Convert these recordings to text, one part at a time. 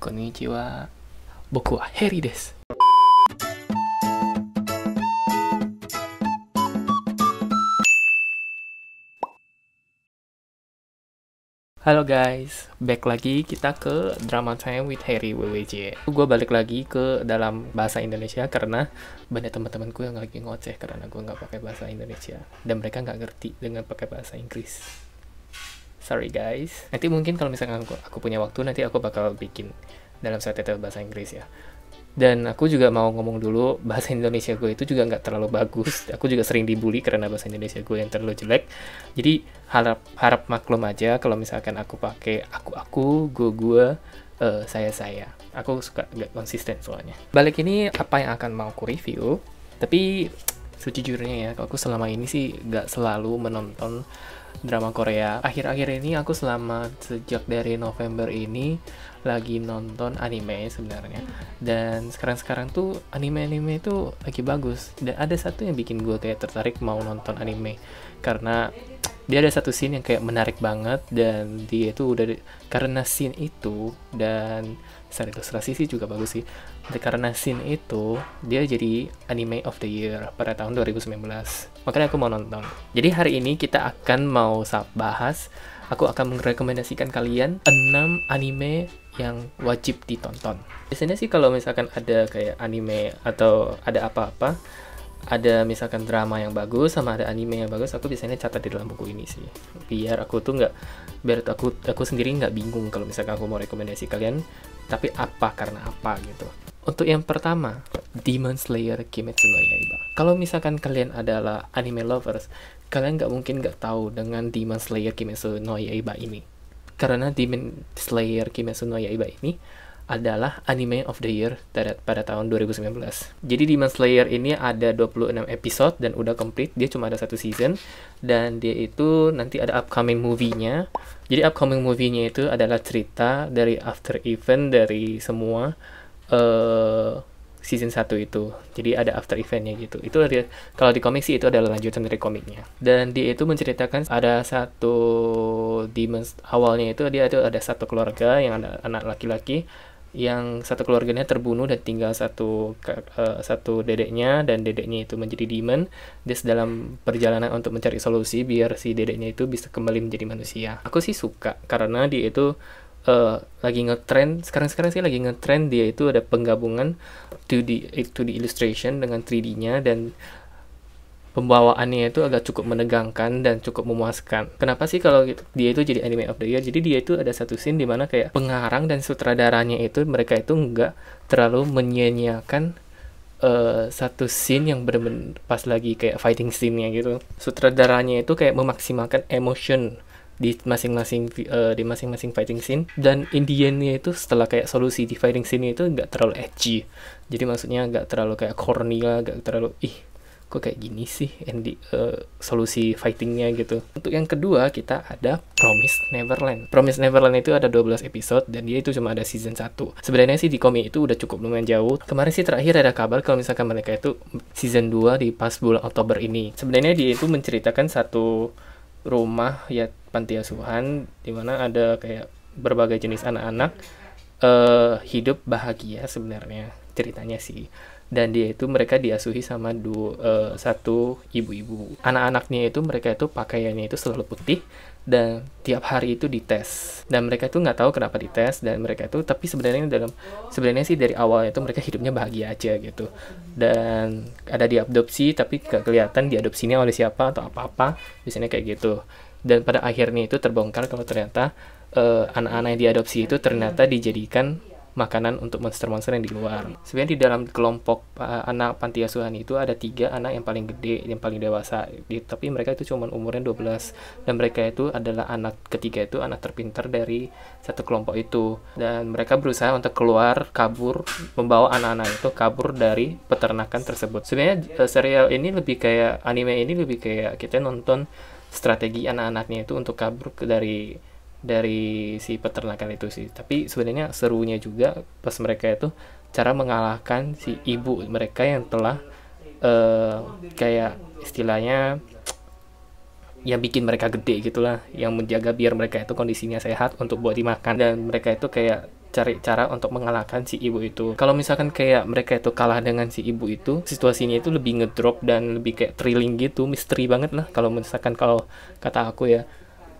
Halo guys, back lagi kita ke drama time with Harry WWJ. Gue balik lagi ke dalam bahasa Indonesia karena banyak teman temanku yang lagi ngoceh karena gue nggak pakai bahasa Indonesia dan mereka nggak ngerti dengan pakai bahasa Inggris sorry guys nanti mungkin kalau misalkan aku, aku punya waktu nanti aku bakal bikin dalam subtitle bahasa Inggris ya dan aku juga mau ngomong dulu bahasa Indonesia gue itu juga nggak terlalu bagus aku juga sering dibully karena bahasa Indonesia gue yang terlalu jelek jadi harap harap maklum aja kalau misalkan aku pakai aku aku gue gue uh, eh, saya saya aku suka nggak konsisten soalnya balik ini apa yang akan mau aku review tapi sejujurnya ya aku selama ini sih gak selalu menonton drama Korea akhir-akhir ini aku selama sejak dari November ini lagi nonton anime sebenarnya dan sekarang-sekarang tuh anime-anime itu lagi bagus dan ada satu yang bikin gue kayak tertarik mau nonton anime karena dia ada satu scene yang kayak menarik banget dan dia itu udah karena scene itu dan secara ilustrasi sih juga bagus sih karena scene itu dia jadi anime of the year pada tahun 2019 makanya aku mau nonton jadi hari ini kita akan mau bahas aku akan merekomendasikan kalian 6 anime yang wajib ditonton biasanya sih kalau misalkan ada kayak anime atau ada apa-apa ada misalkan drama yang bagus sama ada anime yang bagus aku biasanya catat di dalam buku ini sih biar aku tuh nggak biar aku aku sendiri nggak bingung kalau misalkan aku mau rekomendasi kalian tapi apa karena apa gitu untuk yang pertama Demon Slayer Kimetsu no Yaiba kalau misalkan kalian adalah anime lovers kalian nggak mungkin nggak tahu dengan Demon Slayer Kimetsu no Yaiba ini karena Demon Slayer Kimetsu no Yaiba ini adalah anime of the year pada tahun 2019. Jadi Demon Slayer ini ada 26 episode dan udah complete. Dia cuma ada satu season dan dia itu nanti ada upcoming movie-nya. Jadi upcoming movie-nya itu adalah cerita dari after event dari semua uh, season 1 itu. Jadi ada after event-nya gitu. Itu dari, kalau di komik sih itu adalah lanjutan dari komiknya. Dan dia itu menceritakan ada satu demon awalnya itu dia itu ada satu keluarga yang ada anak laki-laki yang satu keluarganya terbunuh dan tinggal satu uh, satu dedeknya dan dedeknya itu menjadi demon. Dia dalam perjalanan untuk mencari solusi biar si dedeknya itu bisa kembali menjadi manusia. Aku sih suka karena dia itu uh, lagi ngetrend sekarang-sekarang sih lagi ngetrend dia itu ada penggabungan 2D 2D eh, illustration dengan 3D-nya dan pembawaannya itu agak cukup menegangkan dan cukup memuaskan. Kenapa sih kalau gitu? dia itu jadi anime of the year? Jadi dia itu ada satu scene di mana kayak pengarang dan sutradaranya itu mereka itu nggak terlalu menyanyiakan Uh, satu scene yang bener-bener pas lagi kayak fighting scene-nya gitu. Sutradaranya itu kayak memaksimalkan emotion di masing-masing uh, di masing-masing fighting scene dan Indiannya itu setelah kayak solusi di fighting scene itu nggak terlalu edgy jadi maksudnya nggak terlalu kayak corny lah nggak terlalu ih kok kayak gini sih Andy uh, solusi fightingnya gitu untuk yang kedua kita ada Promise Neverland Promise Neverland itu ada 12 episode dan dia itu cuma ada season 1 sebenarnya sih di komik itu udah cukup lumayan jauh kemarin sih terakhir ada kabar kalau misalkan mereka itu season 2 di pas bulan Oktober ini sebenarnya dia itu menceritakan satu rumah ya panti asuhan di mana ada kayak berbagai jenis anak-anak uh, hidup bahagia sebenarnya ceritanya sih dan dia itu mereka diasuhi sama du, uh, satu ibu-ibu anak-anaknya itu mereka itu pakaiannya itu selalu putih dan tiap hari itu dites dan mereka itu nggak tahu kenapa dites dan mereka itu tapi sebenarnya dalam sebenarnya sih dari awal itu mereka hidupnya bahagia aja gitu dan ada diadopsi tapi gak kelihatan diadopsinya oleh siapa atau apa-apa biasanya kayak gitu dan pada akhirnya itu terbongkar kalau ternyata eh, anak-anak uh, anak -anak yang diadopsi itu ternyata dijadikan makanan untuk monster-monster yang di luar. Sebenarnya di dalam kelompok uh, anak panti asuhan itu ada tiga anak yang paling gede, yang paling dewasa. Di, tapi mereka itu cuma umurnya 12 dan mereka itu adalah anak ketiga itu anak terpinter dari satu kelompok itu dan mereka berusaha untuk keluar kabur membawa anak-anak itu kabur dari peternakan tersebut. Sebenarnya uh, serial ini lebih kayak anime ini lebih kayak kita nonton strategi anak-anaknya itu untuk kabur dari dari si peternakan itu sih tapi sebenarnya serunya juga pas mereka itu cara mengalahkan si ibu mereka yang telah uh, kayak istilahnya yang bikin mereka gede gitulah yang menjaga biar mereka itu kondisinya sehat untuk buat dimakan dan mereka itu kayak cari cara untuk mengalahkan si ibu itu kalau misalkan kayak mereka itu kalah dengan si ibu itu situasinya itu lebih ngedrop dan lebih kayak thrilling gitu misteri banget lah kalau misalkan kalau kata aku ya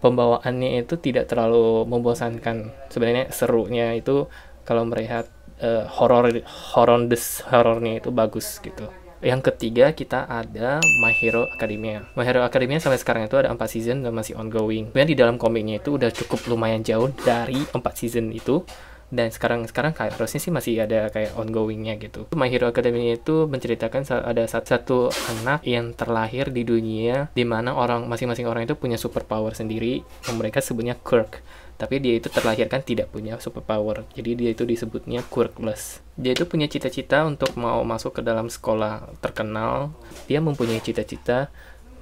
pembawaannya itu tidak terlalu membosankan sebenarnya serunya itu kalau melihat uh, eh, horor horor des horornya itu bagus gitu yang ketiga kita ada My Hero Academia. My Hero Academia sampai sekarang itu ada 4 season dan masih ongoing. Kemudian di dalam komiknya itu udah cukup lumayan jauh dari 4 season itu dan sekarang sekarang kayak harusnya sih masih ada kayak ongoingnya gitu My Hero Academia itu menceritakan ada satu anak yang terlahir di dunia di mana orang masing-masing orang itu punya superpower sendiri yang mereka sebutnya Kirk tapi dia itu terlahirkan tidak punya superpower jadi dia itu disebutnya quirkless dia itu punya cita-cita untuk mau masuk ke dalam sekolah terkenal dia mempunyai cita-cita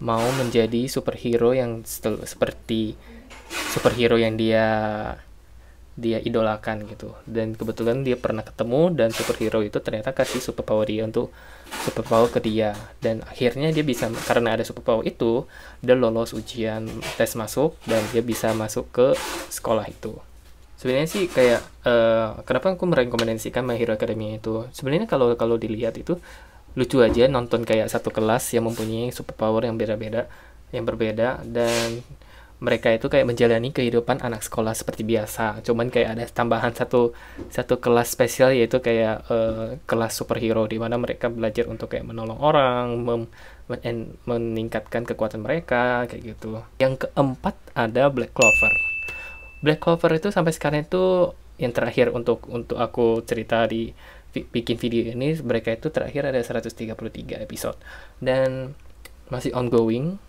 mau menjadi superhero yang seperti superhero yang dia dia idolakan gitu dan kebetulan dia pernah ketemu dan superhero itu ternyata kasih superpower dia untuk superpower ke dia dan akhirnya dia bisa karena ada superpower itu dia lolos ujian tes masuk dan dia bisa masuk ke sekolah itu sebenarnya sih kayak uh, kenapa aku merekomendasikan My Hero Academia itu sebenarnya kalau kalau dilihat itu lucu aja nonton kayak satu kelas yang mempunyai superpower yang beda-beda yang berbeda dan mereka itu kayak menjalani kehidupan anak sekolah seperti biasa cuman kayak ada tambahan satu satu kelas spesial yaitu kayak uh, kelas superhero di mana mereka belajar untuk kayak menolong orang mem men meningkatkan kekuatan mereka kayak gitu yang keempat ada Black Clover Black Clover itu sampai sekarang itu yang terakhir untuk untuk aku cerita di bikin video ini mereka itu terakhir ada 133 episode dan masih ongoing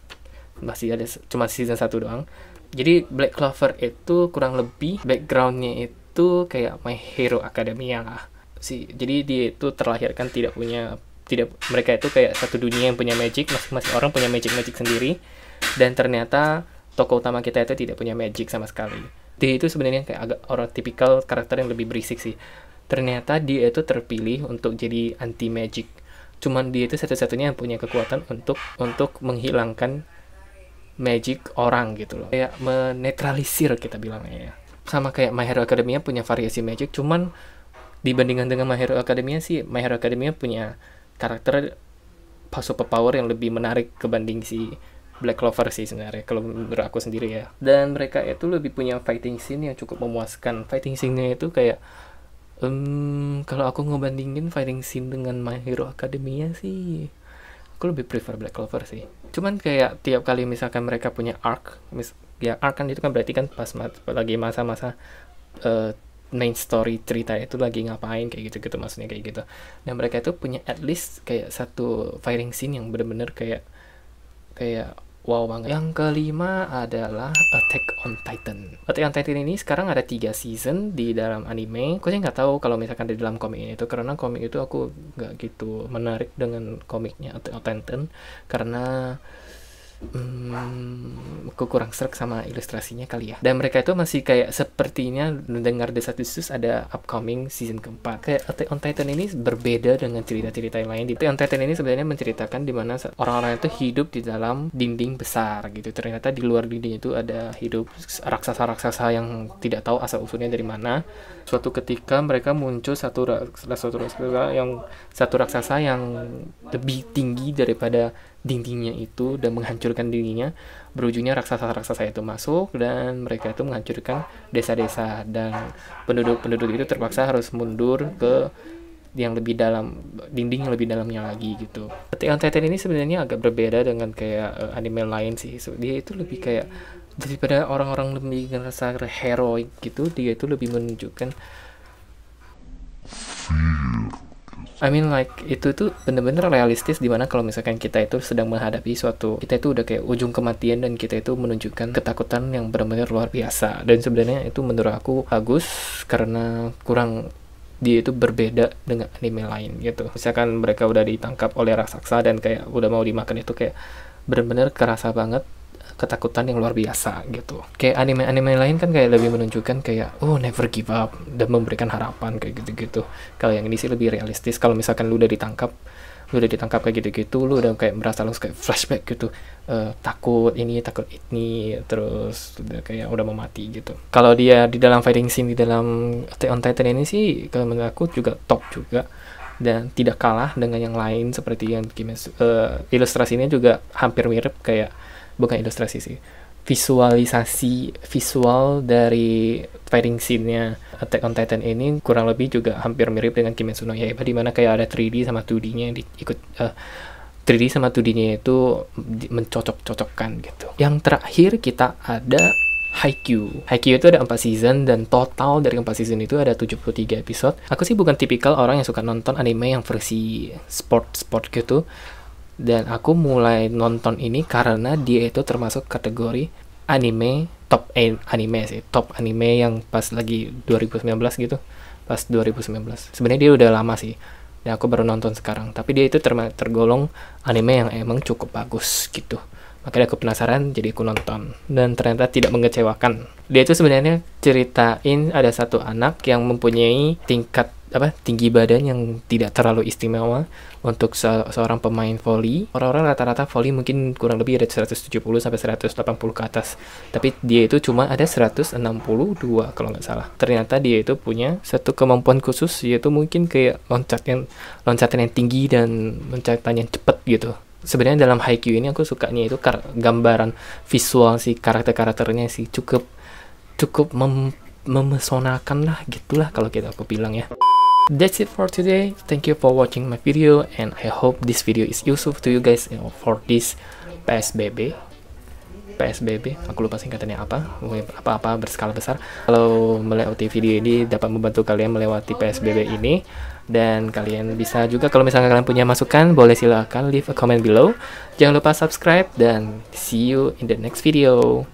masih ada cuma season satu doang jadi Black Clover itu kurang lebih backgroundnya itu kayak My Hero Academia lah si jadi dia itu terlahirkan tidak punya tidak mereka itu kayak satu dunia yang punya magic masing-masing orang punya magic magic sendiri dan ternyata tokoh utama kita itu tidak punya magic sama sekali dia itu sebenarnya kayak agak orang tipikal karakter yang lebih berisik sih ternyata dia itu terpilih untuk jadi anti magic cuman dia itu satu-satunya yang punya kekuatan untuk untuk menghilangkan magic orang gitu loh kayak menetralisir kita bilangnya ya sama kayak My Hero Academia punya variasi magic cuman dibandingkan dengan My Hero Academia sih My Hero Academia punya karakter power yang lebih menarik kebanding si Black Clover sih sebenarnya kalau menurut aku sendiri ya dan mereka itu lebih punya fighting scene yang cukup memuaskan fighting scene-nya itu kayak um, kalau aku ngebandingin fighting scene dengan My Hero Academia sih aku lebih prefer Black Clover sih cuman kayak tiap kali misalkan mereka punya arc mis ya arc kan itu kan berarti kan pas ma lagi masa-masa uh, main story cerita itu lagi ngapain kayak gitu gitu maksudnya kayak gitu dan mereka itu punya at least kayak satu firing scene yang bener-bener kayak kayak wow banget. Yang kelima adalah Attack on Titan. Attack on Titan ini sekarang ada tiga season di dalam anime. Aku sih nggak tahu kalau misalkan di dalam komik ini itu karena komik itu aku nggak gitu menarik dengan komiknya Attack on Titan karena hmm, aku kurang serak sama ilustrasinya kali ya. Dan mereka itu masih kayak sepertinya mendengar The desus ada upcoming season keempat. Kayak Attack on Titan ini berbeda dengan cerita-cerita yang lain. Di Attack on Titan ini sebenarnya menceritakan di mana orang-orang itu hidup di dalam dinding besar gitu. Ternyata di luar dinding itu ada hidup raksasa-raksasa yang tidak tahu asal usulnya dari mana. Suatu ketika mereka muncul satu raksasa, satu raksasa yang satu raksasa yang lebih tinggi daripada dindingnya itu dan menghancurkan dindingnya berujungnya raksasa-raksasa itu masuk dan mereka itu menghancurkan desa-desa dan penduduk-penduduk itu terpaksa harus mundur ke yang lebih dalam dinding yang lebih dalamnya lagi gitu. Attack Titan ini sebenarnya agak berbeda dengan kayak uh, anime lain sih. So, dia itu lebih kayak daripada orang-orang lebih ngerasa heroik gitu, dia itu lebih menunjukkan fear. I mean like itu tuh bener-bener realistis dimana kalau misalkan kita itu sedang menghadapi suatu kita itu udah kayak ujung kematian dan kita itu menunjukkan ketakutan yang benar-benar luar biasa dan sebenarnya itu menurut aku bagus karena kurang dia itu berbeda dengan anime lain gitu misalkan mereka udah ditangkap oleh raksasa dan kayak udah mau dimakan itu kayak bener-bener kerasa banget ketakutan yang luar biasa gitu. Kayak anime-anime lain kan kayak lebih menunjukkan kayak oh never give up dan memberikan harapan kayak gitu-gitu. Kalau yang ini sih lebih realistis. Kalau misalkan lu udah ditangkap, lu udah ditangkap kayak gitu-gitu, lu udah kayak merasa langsung kayak flashback gitu, uh, takut ini, takut ini, terus udah kayak udah mau mati gitu. Kalau dia di dalam fighting scene di dalam Attack on Titan ini sih kalau menurut aku juga top juga dan tidak kalah dengan yang lain seperti yang Kimetsu uh, ilustrasinya juga hampir mirip kayak bukan ilustrasi sih visualisasi visual dari fighting scene-nya Attack on Titan ini kurang lebih juga hampir mirip dengan Kimetsu no Yaiba di mana kayak ada 3D sama 2D-nya ikut uh, eh, 3D sama 2D-nya itu mencocok-cocokkan gitu. Yang terakhir kita ada Haikyuu. Haikyuu itu ada 4 season dan total dari 4 season itu ada 73 episode. Aku sih bukan tipikal orang yang suka nonton anime yang versi sport-sport gitu dan aku mulai nonton ini karena dia itu termasuk kategori anime top eh, anime sih top anime yang pas lagi 2019 gitu pas 2019 sebenarnya dia udah lama sih dan aku baru nonton sekarang tapi dia itu tergolong anime yang emang cukup bagus gitu makanya aku penasaran jadi aku nonton dan ternyata tidak mengecewakan dia itu sebenarnya ceritain ada satu anak yang mempunyai tingkat apa tinggi badan yang tidak terlalu istimewa untuk se seorang pemain volley. Orang-orang rata-rata volley mungkin kurang lebih ada 170 sampai 180 ke atas. Tapi dia itu cuma ada 162 kalau nggak salah. Ternyata dia itu punya satu kemampuan khusus yaitu mungkin kayak loncat yang loncatan yang tinggi dan loncatan yang cepat gitu sebenarnya dalam q ini aku sukanya itu gambaran visual si karakter-karakternya sih cukup cukup mem memesonakan lah gitulah kalau kita aku bilang ya. That's it for today. Thank you for watching my video and I hope this video is useful to you guys you know, for this PSBB. PSBB, aku lupa singkatannya apa, apa-apa berskala besar. Kalau melewati video ini dapat membantu kalian melewati PSBB ini dan kalian bisa juga kalau misalnya kalian punya masukan boleh silahkan leave a comment below. Jangan lupa subscribe dan see you in the next video.